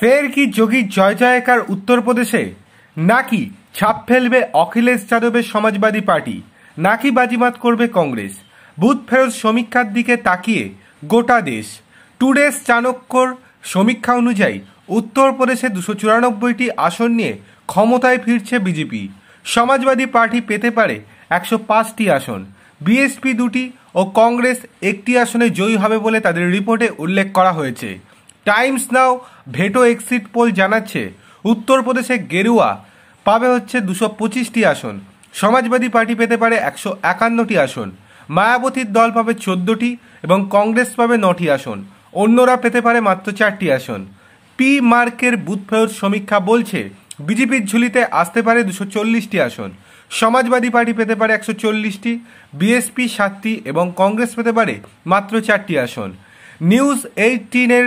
ফের কি যোগী জয় জয়কার উত্তরপ্রদেশে নাকি ছাপ ফেলবে অখিলেশ যাদবের সমাজবাদী পার্টি নাকি বাজিমাত করবে কংগ্রেস বুথ ফেরত সমীক্ষার দিকে তাকিয়ে গোটা দেশ টুডেস চাণক্যর সমীক্ষা অনুযায়ী উত্তরপ্রদেশে দুশো চুরানব্বইটি আসন নিয়ে ক্ষমতায় ফিরছে বিজেপি সমাজবাদী পার্টি পেতে পারে একশো পাঁচটি আসন বিএসপি দুটি ও কংগ্রেস একটি আসনে জয়ী হবে বলে তাদের রিপোর্টে উল্লেখ করা হয়েছে টাইমস নাও ভেটো এক্সিট পোল জানাচ্ছে উত্তরপ্রদেশে গেরুয়া পাবে হচ্ছে দুশো পঁচিশটি আসন সমাজবাদী পার্টি পেতে পারে একশো একান্নটি আসন মায়াবতীর দল পাবে চোদ্দটি এবং কংগ্রেস পাবে নটি আসন অন্যরা পেতে পারে মাত্র চারটি আসন পি মার্কের বুথফেয়র সমীক্ষা বলছে বিজেপির ঝুলিতে আসতে পারে দুশো চল্লিশটি আসন সমাজবাদী পার্টি পেতে পারে একশো চল্লিশটি বিএসপি সাতটি এবং কংগ্রেস পেতে পারে মাত্র চারটি আসন নিউজ এইটিনের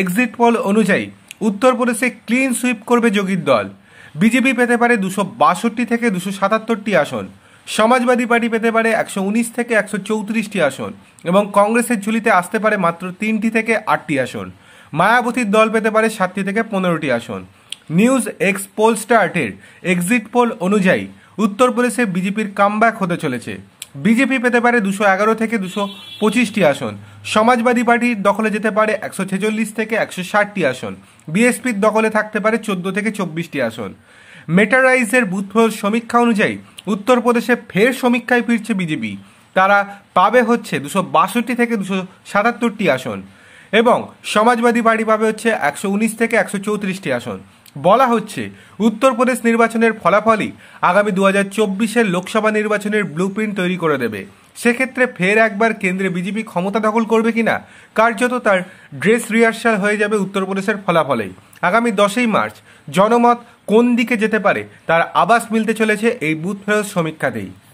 এক্সিট পোল অনুযায়ী উত্তরপ্রদেশে ক্লিন সুইপ করবে যোগীর দল বিজেপি পেতে পারে দুশো বাষট্টি থেকে দুশো সাতাত্তরটি আসন সমাজবাদী পার্টি পেতে পারে একশো উনিশ থেকে একশো চৌত্রিশটি আসন এবং কংগ্রেসের ঝুলিতে আসতে পারে মাত্র তিনটি থেকে আটটি আসন মায়াবতীর দল পেতে পারে সাতটি থেকে পনেরোটি আসন নিউজ এক্স পোল স্টার্টের এক্সিট পোল অনুযায়ী উত্তরপ্রদেশে বিজেপির কামব্যাক হতে চলেছে বিজেপি পেতে পারে দুশো এগারো থেকে দুশো পঁচিশটি আসন সমাজবাদী পার্টির দখলে যেতে পারে একশো ছেচল্লিশ থেকে একশো ষাটটি আসন বিএসপির দখলে থাকতে পারে চোদ্দো থেকে চব্বিশটি আসন মেটারাইজের বুথফোর সমীক্ষা অনুযায়ী উত্তরপ্রদেশে ফের সমীক্ষায় ফিরছে বিজেপি তারা পাবে হচ্ছে দুশো বাষট্টি থেকে দুশো সাতাত্তরটি আসন এবং সমাজবাদী পার্টি পাবে হচ্ছে একশো উনিশ থেকে একশো চৌত্রিশটি আসন বলা হচ্ছে উত্তরপ্রদেশ নির্বাচনের ফলাফলই আগামী দু হাজার চব্বিশের লোকসভা নির্বাচনের ব্লু তৈরি করে দেবে সেক্ষেত্রে ফের একবার কেন্দ্রে বিজেপি ক্ষমতা দখল করবে কিনা কার্যত তার ড্রেস রিহার্সাল হয়ে যাবে উত্তরপ্রদেশের ফলাফলেই আগামী দশই মার্চ জনমত কোন দিকে যেতে পারে তার আবাস মিলতে চলেছে এই বুথ ফেরত সমীক্ষাতেই